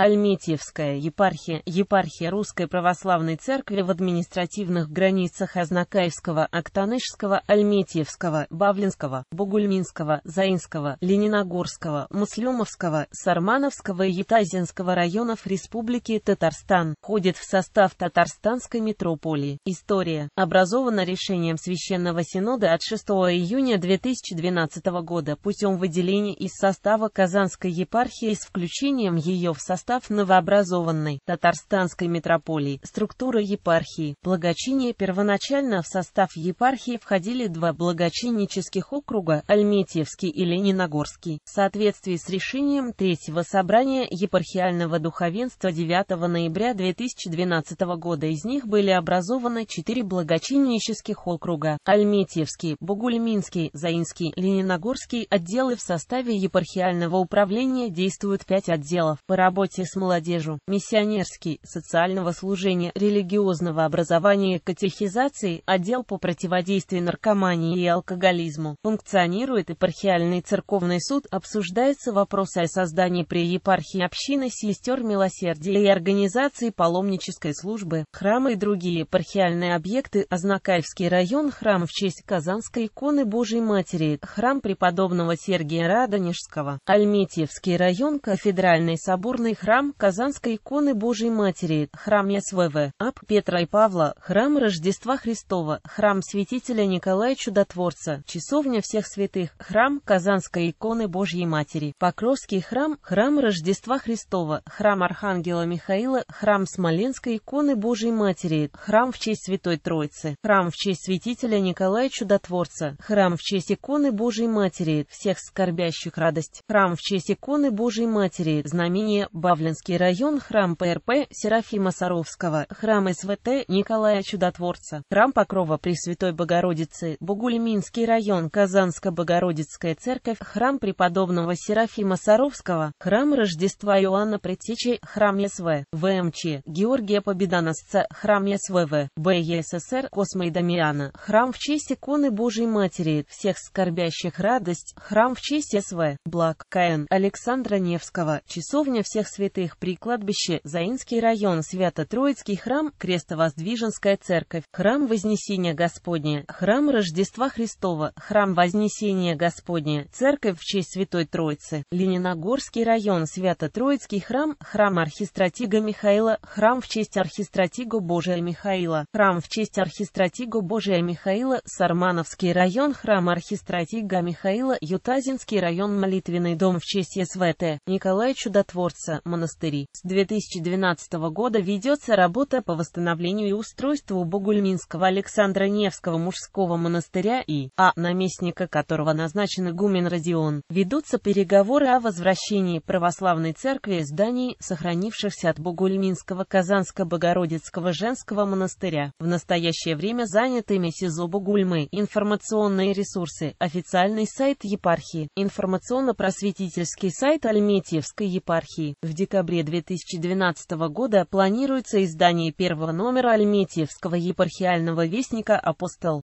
Альметьевская епархия, епархия Русской Православной Церкви в административных границах Ознакаевского, Актанышского, Альметьевского, Бавлинского, Бугульминского, Заинского, Лениногорского, Муслюмовского, Сармановского и Ятазинского районов Республики Татарстан, входит в состав Татарстанской метрополии. История образована решением Священного Синода от 6 июня 2012 года путем выделения из состава Казанской епархии с включением ее в состав состав новообразованной татарстанской митрополии, структура епархии, благочиние первоначально в состав епархии входили два благочиннических округа Альметьевский и Лениногорский. В соответствии с решением Третьего собрания епархиального духовенства 9 ноября 2012 года из них были образованы четыре благочиннических округа – Альметьевский, Бугульминский, Заинский, Лениногорский. Отделы в составе епархиального управления действуют пять отделов по работе занятий с молодежью, миссионерский, социального служения, религиозного образования и катехизации, отдел по противодействию наркомании и алкоголизму. Функционирует епархиальный церковный суд, обсуждаются вопросы о создании при епархии общины сестер милосердия и организации паломнической службы, храмы и другие епархиальные объекты, Азнакаевский район, храм в честь Казанской иконы Божьей Матери, храм преподобного Сергия Радонежского, Альметьевский район, кафедральный соборный храм храм Казанской иконы Божьей Матери, храм СВВ, Ап Петра и Павла, храм Рождества Христова, храм святителя Николая Чудотворца, часовня всех святых, храм Казанской иконы Божьей Матери, Покровский храм, храм Рождества Христова, храм Архангела Михаила, храм Смоленской иконы Божьей Матери, храм в честь Святой Троицы, храм в честь святителя Николая Чудотворца, храм в честь иконы Божьей Матери, всех скорбящих радость, храм в честь иконы Божьей Матери, знамение бав. Павлинский район, храм ПРП Серафима Саровского, храм СВТ Николая Чудотворца, храм Покрова Пресвятой Богородицы, Бугульминский район, Казанско-Богородицкая церковь, храм преподобного Серафима Саровского, храм Рождества Иоанна Предтечи, храм СВ, ВМЧ, Георгия Победоносца, храм СВВ, БЕССР, Космо и Дамиана, храм в честь иконы Божьей Матери, всех скорбящих радость, храм в честь СВ, Благ, КН, Александра Невского, часовня всех святых при кладбище, Заинский район, Свято-Троицкий храм, Крестовоздвиженская церковь, храм Вознесения Господня, храм Рождества Христова, храм Вознесения Господня, церковь в честь Святой Троицы, Лениногорский район, Свято-Троицкий храм, храм Архистратига Михаила, храм в честь Архистратига Божия Михаила, храм в честь Архистратига Божия Михаила, Сармановский район, храм Архистратига Михаила, Ютазинский район, молитвенный дом в честь СВТ, Николая Чудотворца, монастырей. С 2012 года ведется работа по восстановлению и устройству Бугульминского Александра Невского мужского монастыря и, а, наместника которого назначен игумен Родион. Ведутся переговоры о возвращении православной церкви зданий, сохранившихся от Бугульминского Казанско-Богородицкого женского монастыря. В настоящее время занятыми СИЗО Бугульмы, информационные ресурсы, официальный сайт епархии, информационно-просветительский сайт Альметьевской епархии. В декабре 2012 года планируется издание первого номера Альметьевского епархиального вестника «Апостол».